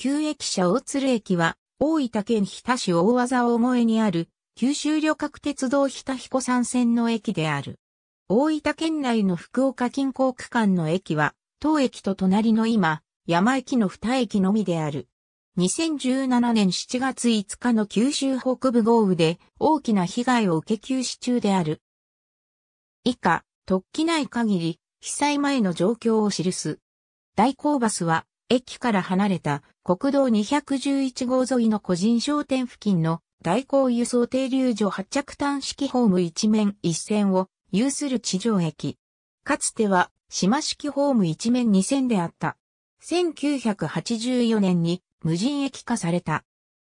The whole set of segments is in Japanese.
旧駅舎大鶴駅は、大分県日田市大技大いにある、九州旅客鉄道日田彦山線の駅である。大分県内の福岡近郊区間の駅は、当駅と隣の今、山駅の二駅のみである。2017年7月5日の九州北部豪雨で大きな被害を受け休止中である。以下、突起ない限り、被災前の状況を記す。大工バスは駅から離れた国道211号沿いの個人商店付近の代行輸送停留所発着端式ホーム一面一線を有する地上駅。かつては島式ホーム一面二線であった。1984年に無人駅化された。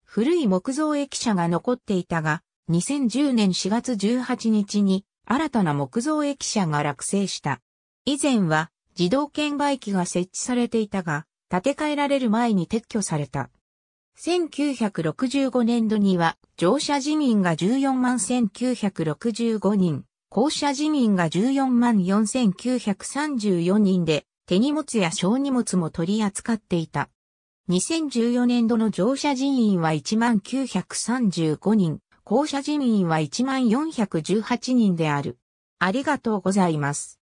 古い木造駅舎が残っていたが、2010年4月18日に新たな木造駅舎が落成した。以前は自動券売機が設置されていたが、建て替えられる前に撤去された。1965年度には乗車自民が14万1965人、降車自民が14万4934人で手荷物や小荷物も取り扱っていた。2014年度の乗車人員は1万935人、降車人員は1万418人である。ありがとうございます。